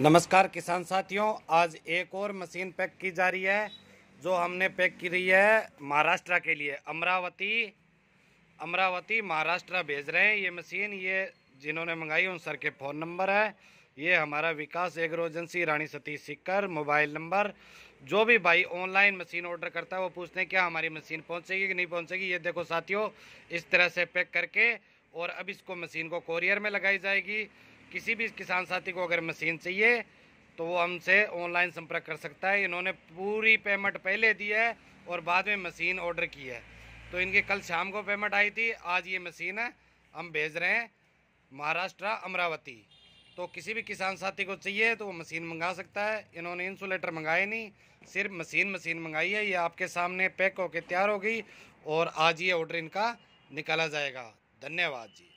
नमस्कार किसान साथियों आज एक और मशीन पैक की जा रही है जो हमने पैक की रही है महाराष्ट्र के लिए अमरावती अमरावती महाराष्ट्र भेज रहे हैं ये मशीन ये जिन्होंने मंगाई उन सर के फ़ोन नंबर है ये हमारा Vikas agro agency Rani Satish Sikar mobile number जो भी भाई ऑनलाइन मशीन ऑर्डर करता है वो पूछते हैं क्या हमारी मशीन पहुँचेगी कि नहीं पहुँचेगी ये देखो साथियों इस तरह से पैक करके और अब इसको मशीन को कोरियर में लगाई जाएगी किसी भी किसान साथी को अगर मशीन चाहिए तो वो हमसे ऑनलाइन संपर्क कर सकता है इन्होंने पूरी पेमेंट पहले दी है और बाद में मशीन ऑर्डर की है तो इनकी कल शाम को पेमेंट आई थी आज ये मशीन है हम भेज रहे हैं महाराष्ट्र अमरावती तो किसी भी किसान साथी को चाहिए तो वो मशीन मंगा सकता है इन्होंने इंसुलेटर मंगाए नहीं सिर्फ मशीन मशीन मंगाई है ये आपके सामने पैक होके तैयार हो गई और आज ये ऑर्डर इनका निकाला जाएगा धन्यवाद जी